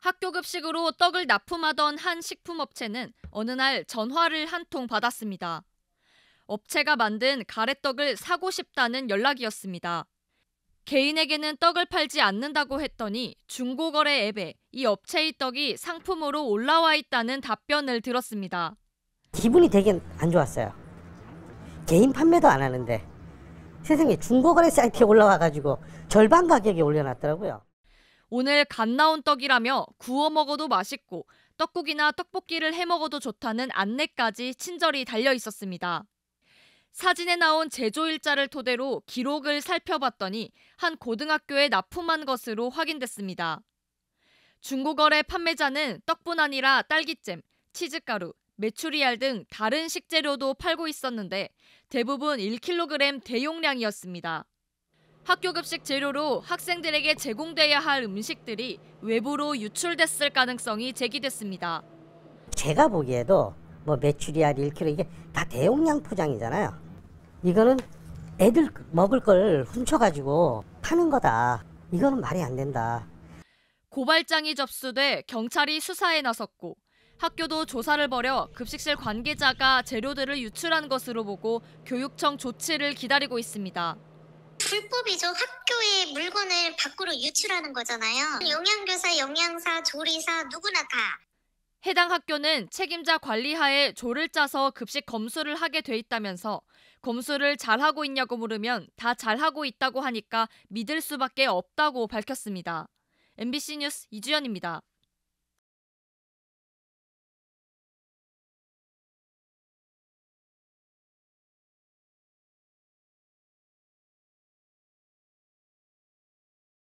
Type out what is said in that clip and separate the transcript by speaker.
Speaker 1: 학교 급식으로 떡을 납품하던 한 식품업체는 어느 날 전화를 한 통 받았습니다. 업체가 만든 가래떡을 사고 싶다는 연락이었습니다. 개인에게는 떡을 팔지 않는다고 했더니 중고거래 앱에 이 업체의 떡이 상품으로 올라와 있다는 답변을 들었습니다.
Speaker 2: 기분이 되게 안 좋았어요. 개인 판매도 안 하는데 세상에 중고거래 사이트에 올라와 가지고 절반 가격에 올려놨더라고요.
Speaker 1: 오늘 갓 나온 떡이라며 구워 먹어도 맛있고 떡국이나 떡볶이를 해 먹어도 좋다는 안내까지 친절히 달려 있었습니다. 사진에 나온 제조 일자를 토대로 기록을 살펴봤더니 한 고등학교에 납품한 것으로 확인됐습니다. 중고거래 판매자는 떡뿐 아니라 딸기잼, 치즈가루, 메추리알 등 다른 식재료도 팔고 있었는데 대부분 1kg 대용량이었습니다. 학교 급식 재료로 학생들에게 제공돼야 할 음식들이 외부로 유출됐을 가능성이 제기됐습니다.
Speaker 2: 제가 보기에도 뭐 메추리알 1kg 이게 다 대용량 포장이잖아요. 이거는 애들 먹을 걸 훔쳐가지고 파는 거다. 이거는 말이 안 된다.
Speaker 1: 고발장이 접수돼 경찰이 수사에 나섰고 학교도 조사를 벌여 급식실 관계자가 재료들을 유출한 것으로 보고 교육청 조치를 기다리고 있습니다.
Speaker 2: 불법이죠. 학교에 물건을 밖으로 유출하는 거잖아요. 영양교사, 영양사, 조리사 누구나 다. 해당 학교는
Speaker 1: 책임자 관리하에 조를 짜서 급식 검수를 하게 돼 있다면서 검수를 잘하고 있냐고 물으면 다 잘하고 있다고 하니까 믿을 수밖에 없다고 밝혔습니다. MBC 뉴스 이주연입니다.